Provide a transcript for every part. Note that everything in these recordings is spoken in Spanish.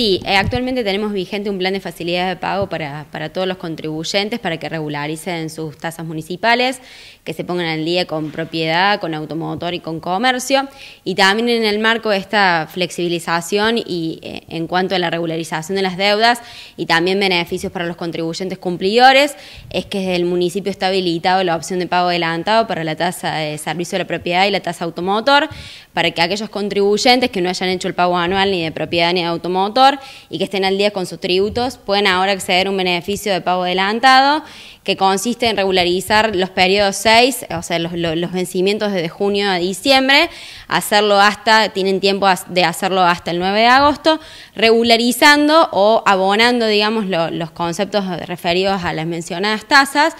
Sí, eh, actualmente tenemos vigente un plan de facilidades de pago para, todos los contribuyentes para que regularicen sus tasas municipales, que se pongan al día con propiedad, con automotor y con comercio. Y también en el marco de esta flexibilización y eh, en cuanto a la regularización de las deudas y también beneficios para los contribuyentes cumplidores, es que el municipio está habilitado la opción de pago adelantado para la tasa de servicio de la propiedad y la tasa automotor, para que aquellos contribuyentes que no hayan hecho el pago anual ni de propiedad ni de automotor, y que estén al día con sus tributos, pueden ahora acceder a un beneficio de pago adelantado que consiste en regularizar los periodos 6, o sea, los, vencimientos desde junio a diciembre, hacerlo hasta, tienen tiempo de hacerlo hasta el 9 de agosto, regularizando o abonando, digamos, los conceptos referidos a las mencionadas tasas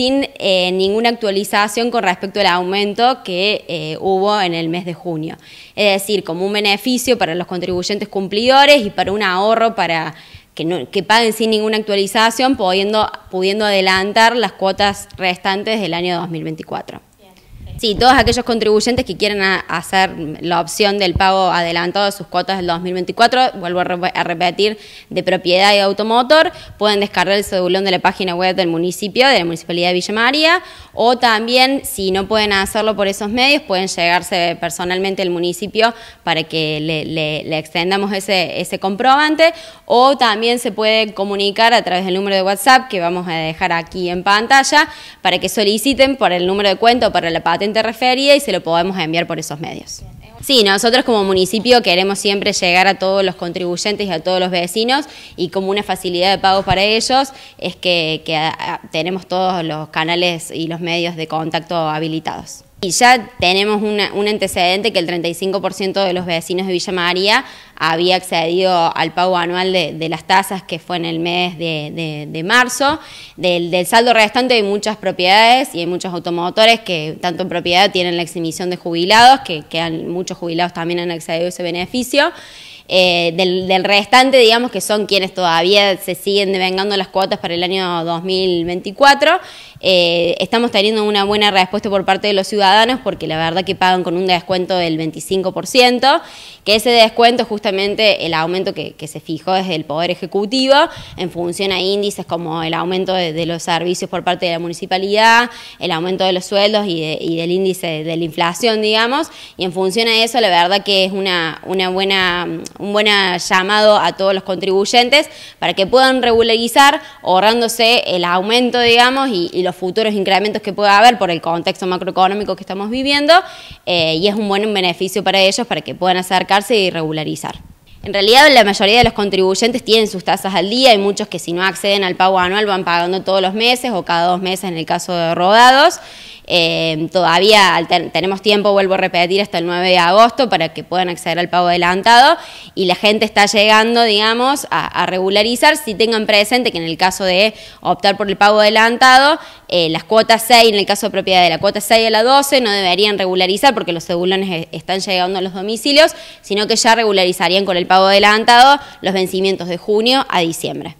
sin eh, ninguna actualización con respecto al aumento que eh, hubo en el mes de junio. Es decir, como un beneficio para los contribuyentes cumplidores y para un ahorro para que, no, paguen sin ninguna actualización, pudiendo, pudiendo adelantar las cuotas restantes del año 2024. Sí, todos aquellos contribuyentes que quieran hacer la opción del pago adelantado de sus cuotas del 2024, vuelvo a, repetir, de propiedad y automotor, pueden descargar el cedulón de la página web del municipio, de la Municipalidad de Villa María, o también, si no pueden hacerlo por esos medios, pueden llegarse personalmente al municipio para que le, extendamos ese, ese comprobante, o también se puede comunicar a través del número de WhatsApp que vamos a dejar aquí en pantalla, para que soliciten por el número de cuenta o para la patente referida y se lo podemos enviar por esos medios. Sí, nosotros como municipio queremos siempre llegar a todos los contribuyentes y a todos los vecinos y como una facilidad de pago para ellos es que, ah, tenemos todos los canales y los medios de contacto habilitados. Y ya tenemos un antecedente que el 35% de los vecinos de Villa María había accedido al pago anual de, las tasas que fue en el mes de, marzo. Del, saldo restante hay muchas propiedades y hay muchos automotores que tanto en propiedad tienen la exhibición de jubilados, que, muchos jubilados también han accedido a ese beneficio. Eh, del, del, restante, digamos, que son quienes todavía se siguen devengando las cuotas para el año 2024 eh, estamos teniendo una buena respuesta por parte de los ciudadanos porque la verdad que pagan con un descuento del 25%, que ese descuento es justamente el aumento que, se fijó desde el Poder Ejecutivo en función a índices como el aumento de, los servicios por parte de la municipalidad, el aumento de los sueldos y, del índice de la inflación, digamos, y en función a eso la verdad que es una, una buena, un buen llamado a todos los contribuyentes para que puedan regularizar ahorrándose el aumento, digamos, y, y los futuros incrementos que pueda haber por el contexto macroeconómico que estamos viviendo eh, y es un buen beneficio para ellos para que puedan acercarse y regularizar. En realidad la mayoría de los contribuyentes tienen sus tasas al día, y muchos que si no acceden al pago anual van pagando todos los meses o cada dos meses en el caso de rodados. Em, todavía tenemos tiempo, vuelvo a repetir, hasta el 9 de agosto para que puedan acceder al pago adelantado y la gente está llegando, digamos, a, regularizar. Si tengan presente que en el caso de optar por el pago adelantado, eh, las cuotas 6, en el caso de propiedad de la cuota 6 a la 12, no deberían regularizar porque los cebulones e, están llegando a los domicilios, sino que ya regularizarían con el pago adelantado los vencimientos de junio a diciembre.